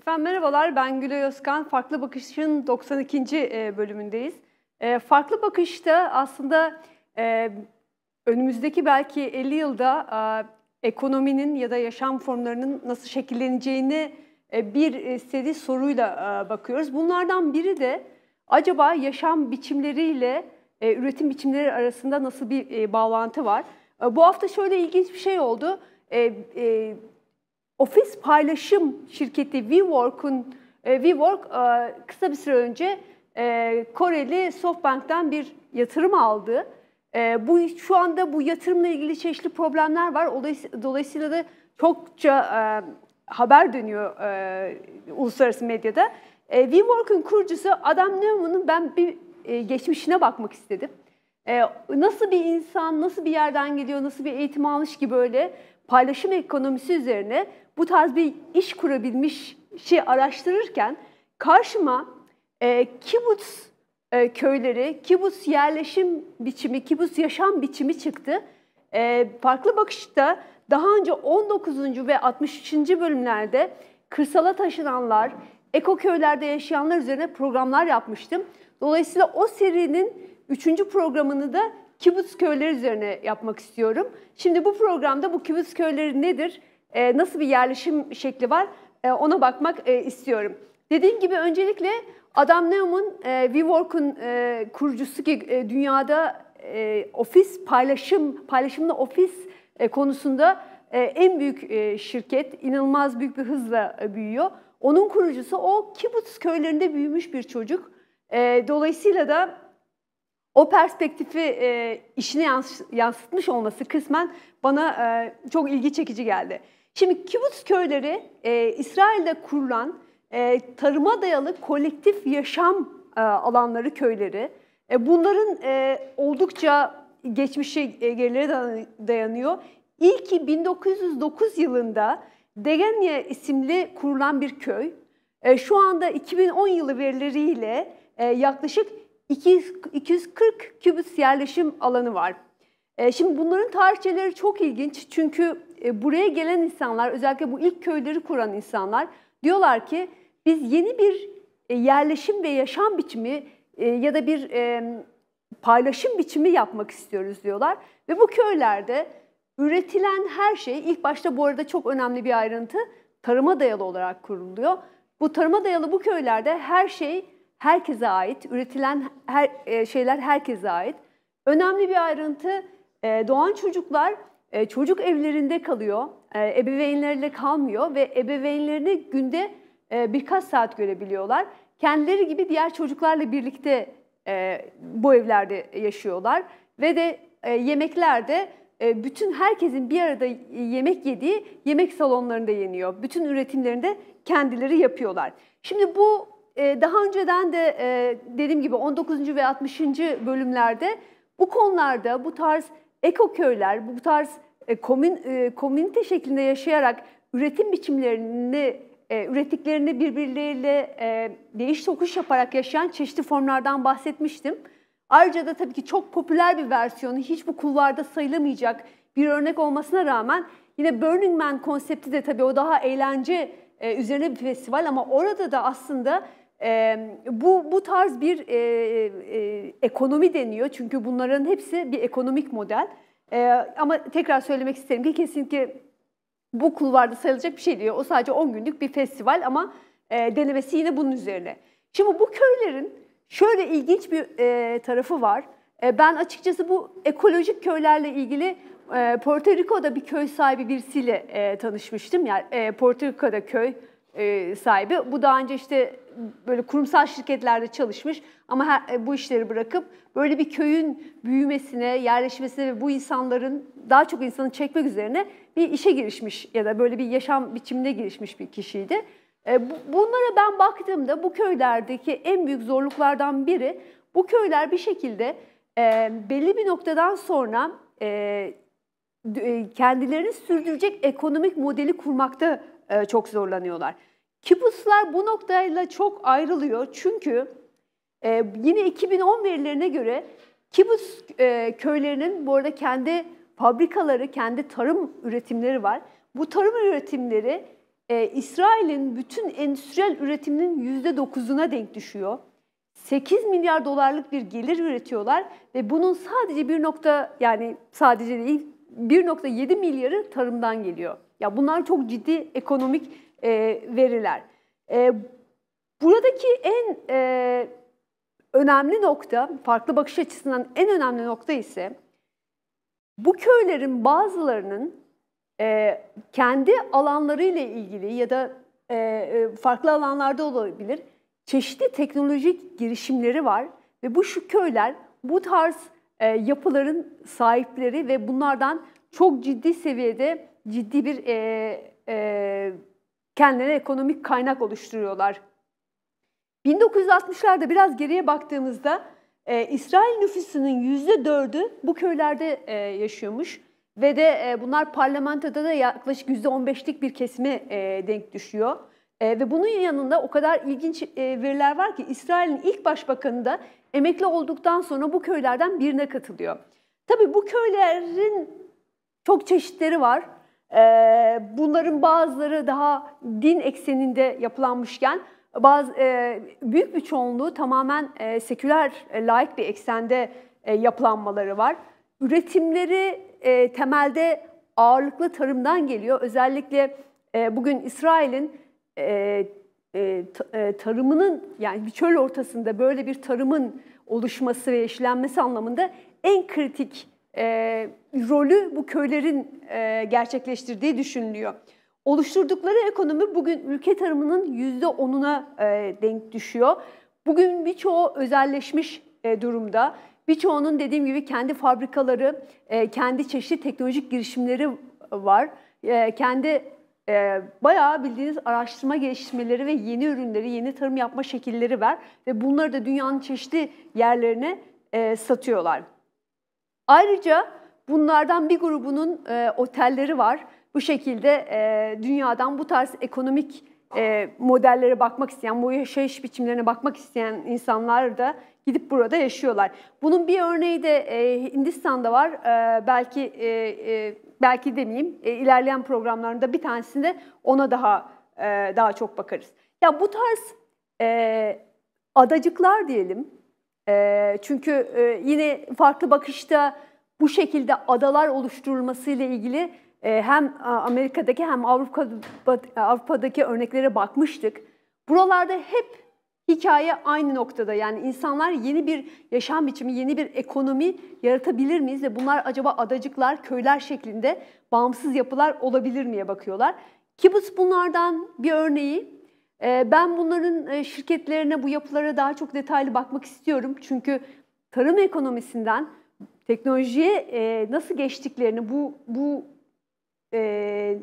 Efendim merhabalar, ben Gülay Özkan. Farklı Bakış'ın 92. E, bölümündeyiz. E, Farklı Bakış'ta aslında e, önümüzdeki belki 50 yılda ekonominin ya da yaşam formlarının nasıl şekilleneceğini bir seri soruyla bakıyoruz. Bunlardan biri de acaba yaşam biçimleriyle üretim biçimleri arasında nasıl bir bağlantı var? Bu hafta şöyle ilginç bir şey oldu ofis paylaşım şirketi WeWork'un e, WeWork e, kısa bir süre önce e, Koreli SoftBank'tan bir yatırım aldı. Bu şu anda bu yatırımla ilgili çeşitli problemler var. Dolayısıyla da çokça haber dönüyor uluslararası medyada. WeWork'un kurucusu Adam Neuman'ın ben bir geçmişine bakmak istedim. Nasıl bir insan, nasıl bir yerden geliyor, nasıl bir eğitim almış ki böyle paylaşım ekonomisi üzerine bu tarz bir iş kurabilmiş şey araştırırken karşıma e, kibbutz e, köyleri, kibbutz yerleşim biçimi, kibbutz yaşam biçimi çıktı. E, farklı bakışta daha önce 19. ve 63. bölümlerde kırsala taşınanlar, ekoköylerde yaşayanlar üzerine programlar yapmıştım. Dolayısıyla o serinin 3. programını da kibbutz köyleri üzerine yapmak istiyorum. Şimdi bu programda bu kibbutz köyleri nedir, e, nasıl bir yerleşim şekli var e, ona bakmak e, istiyorum. Dediğim gibi öncelikle Adam Neumun e, WeWork'un e, kurucusu ki e, dünyada e, ofis paylaşım, paylaşımlı ofis e, konusunda e, en büyük e, şirket, inanılmaz büyük bir hızla e, büyüyor. Onun kurucusu o kibbutz köylerinde büyümüş bir çocuk. E, dolayısıyla da o perspektifi e, işine yansıtmış olması kısmen bana e, çok ilgi çekici geldi. Şimdi kibbutz köyleri e, İsrail'de kurulan e, tarıma dayalı kolektif yaşam e, alanları köyleri. E, bunların e, oldukça geçmişe e, gerilere dayanıyor. İlki 1909 yılında Degenya isimli kurulan bir köy. E, şu anda 2010 yılı verileriyle e, yaklaşık 240 kübüs yerleşim alanı var. E, şimdi bunların tarihçeleri çok ilginç çünkü e, buraya gelen insanlar özellikle bu ilk köyleri kuran insanlar diyorlar ki biz yeni bir e, yerleşim ve yaşam biçimi ya da bir paylaşım biçimi yapmak istiyoruz diyorlar. Ve bu köylerde üretilen her şey ilk başta bu arada çok önemli bir ayrıntı tarıma dayalı olarak kuruluyor. Bu tarıma dayalı bu köylerde her şey herkese ait, üretilen her e, şeyler herkese ait. Önemli bir ayrıntı e, doğan çocuklar e, çocuk evlerinde kalıyor, ebeveynlerle kalmıyor ve ebeveynlerini günde birkaç saat görebiliyorlar. Kendileri gibi diğer çocuklarla birlikte bu evlerde yaşıyorlar ve de yemeklerde bütün herkesin bir arada yemek yediği yemek salonlarında yeniyor. Bütün üretimlerini de kendileri yapıyorlar. Şimdi bu ee, daha önceden de e, dediğim gibi 19. ve 60. bölümlerde bu konularda bu tarz ekoköyler, bu tarz e, komün, e, komünite şeklinde yaşayarak üretim biçimlerini, ürettiklerini birbirleriyle değiş tokuş yaparak yaşayan çeşitli formlardan bahsetmiştim. Ayrıca da tabii ki çok popüler bir versiyonu, hiç bu kulvarda sayılamayacak bir örnek olmasına rağmen yine Burning Man konsepti de tabii o daha eğlence üzerine bir festival ama orada da aslında e, bu, bu tarz bir e, e, ekonomi deniyor çünkü bunların hepsi bir ekonomik model. E, ama tekrar söylemek isterim ki kesinlikle bu kulvarda sayılacak bir şey diyor. O sadece 10 günlük bir festival ama e, denemesi yine bunun üzerine. Şimdi bu köylerin şöyle ilginç bir e, tarafı var. E, ben açıkçası bu ekolojik köylerle ilgili e, Porto Rico'da bir köy sahibi birisiyle e, tanışmıştım. Yani e, Porto Rico'da köy e, sahibi. Bu daha önce işte böyle kurumsal şirketlerde çalışmış ama her, e, bu işleri bırakıp böyle bir köyün büyümesine, yerleşmesine ve bu insanların daha çok insanı çekmek üzerine bir işe girişmiş ya da böyle bir yaşam biçimine girişmiş bir kişiydi. E, bu, bunlara ben baktığımda bu köylerdeki en büyük zorluklardan biri bu köyler bir şekilde e, belli bir noktadan sonra e, e kendilerini sürdürecek ekonomik modeli kurmakta çok zorlanıyorlar. Kibuslar bu noktayla çok ayrılıyor çünkü e, yine 2010 verilerine göre kibus e, köylerinin bu arada kendi fabrikaları, kendi tarım üretimleri var. Bu tarım üretimleri e, İsrail'in bütün endüstriyel üretiminin %9'una denk düşüyor. 8 milyar dolarlık bir gelir üretiyorlar ve bunun sadece bir nokta yani sadece değil 1.7 milyarı tarımdan geliyor. Ya bunlar çok ciddi ekonomik e, veriler. E, buradaki en e, önemli nokta, farklı bakış açısından en önemli nokta ise bu köylerin bazılarının e, kendi alanlarıyla ilgili ya da e, e, farklı alanlarda olabilir çeşitli teknolojik girişimleri var ve bu şu köyler bu tarz e, yapıların sahipleri ve bunlardan çok ciddi seviyede ciddi bir e, e, kendine ekonomik kaynak oluşturuyorlar. 1960'larda biraz geriye baktığımızda e, İsrail nüfusunun %4'ü bu köylerde e, yaşıyormuş ve de e, bunlar parlamentoda da yaklaşık %15'lik bir kesime e, denk düşüyor. E, ve bunun yanında o kadar ilginç e, veriler var ki İsrail'in ilk başbakanı da emekli olduktan sonra bu köylerden birine katılıyor. Tabii bu köylerin çok çeşitleri var. Ee, bunların bazıları daha din ekseninde yapılanmışken bazı e, büyük bir çoğunluğu tamamen e, seküler, e, laik bir eksende yapılanmaları var. Üretimleri temelde ağırlıklı tarımdan geliyor. Özellikle bugün İsrail'in tarımının yani bir çöl ortasında böyle bir tarımın oluşması ve işlenmesi anlamında en kritik e, rolü bu köylerin e, gerçekleştirdiği düşünülüyor. Oluşturdukları ekonomi bugün ülke tarımının %10'una e, denk düşüyor. Bugün birçoğu özelleşmiş e, durumda. Birçoğunun dediğim gibi kendi fabrikaları, e, kendi çeşitli teknolojik girişimleri var. E, kendi e, bayağı bildiğiniz araştırma geliştirmeleri ve yeni ürünleri, yeni tarım yapma şekilleri var. Ve bunları da dünyanın çeşitli yerlerine e, satıyorlar. Ayrıca bunlardan bir grubunun e, otelleri var. Bu şekilde e, dünyadan bu tarz ekonomik e, modellere bakmak isteyen, bu yaşayış biçimlerine bakmak isteyen insanlar da gidip burada yaşıyorlar. Bunun bir örneği de e, Hindistan'da var. E, belki e, e, belki demeyeyim e, ilerleyen programlarında bir tanesinde ona daha e, daha çok bakarız. Ya bu tarz e, adacıklar diyelim ee, çünkü e, yine farklı bakışta bu şekilde adalar oluşturulmasıyla ilgili e, hem e, Amerika'daki hem Avrupa'daki örneklere bakmıştık. Buralarda hep hikaye aynı noktada. Yani insanlar yeni bir yaşam biçimi, yeni bir ekonomi yaratabilir miyiz ve bunlar acaba adacıklar, köyler şeklinde bağımsız yapılar olabilir miye bakıyorlar. Kibbutz bunlardan bir örneği. Ee, ben bunların e, şirketlerine, bu yapılara daha çok detaylı bakmak istiyorum. Çünkü tarım ekonomisinden teknolojiye e, nasıl geçtiklerini, bu, bu e,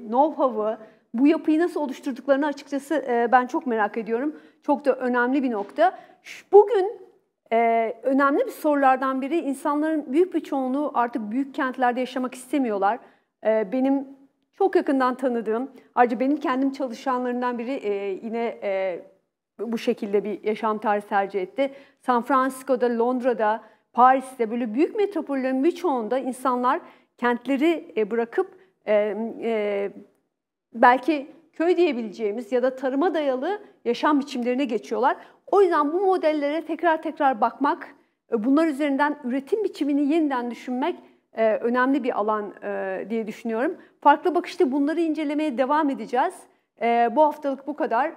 know-how'ı, bu yapıyı nasıl oluşturduklarını açıkçası ben çok merak ediyorum. Çok da önemli bir nokta. Bugün önemli bir sorulardan biri insanların büyük bir çoğunluğu artık büyük kentlerde yaşamak istemiyorlar. Benim çok yakından tanıdığım, ayrıca benim kendim çalışanlarından biri e, yine e, bu şekilde bir yaşam tarzı tercih etti. San Francisco'da, Londra'da, Paris'te böyle büyük metropollerin birçoğunda insanlar kentleri e, bırakıp e, e, belki köy diyebileceğimiz ya da tarıma dayalı yaşam biçimlerine geçiyorlar. O yüzden bu modellere tekrar tekrar bakmak, e, bunlar üzerinden üretim biçimini yeniden düşünmek e, önemli bir alan e, diye düşünüyorum. Farklı bakışta bunları incelemeye devam edeceğiz. E, bu haftalık bu kadar.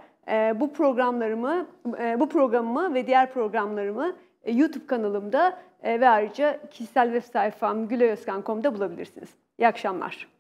bu programlarımı, bu programımı ve diğer programlarımı YouTube kanalımda ve ayrıca kişisel web sayfam güleyoskan.com'da bulabilirsiniz. İyi akşamlar.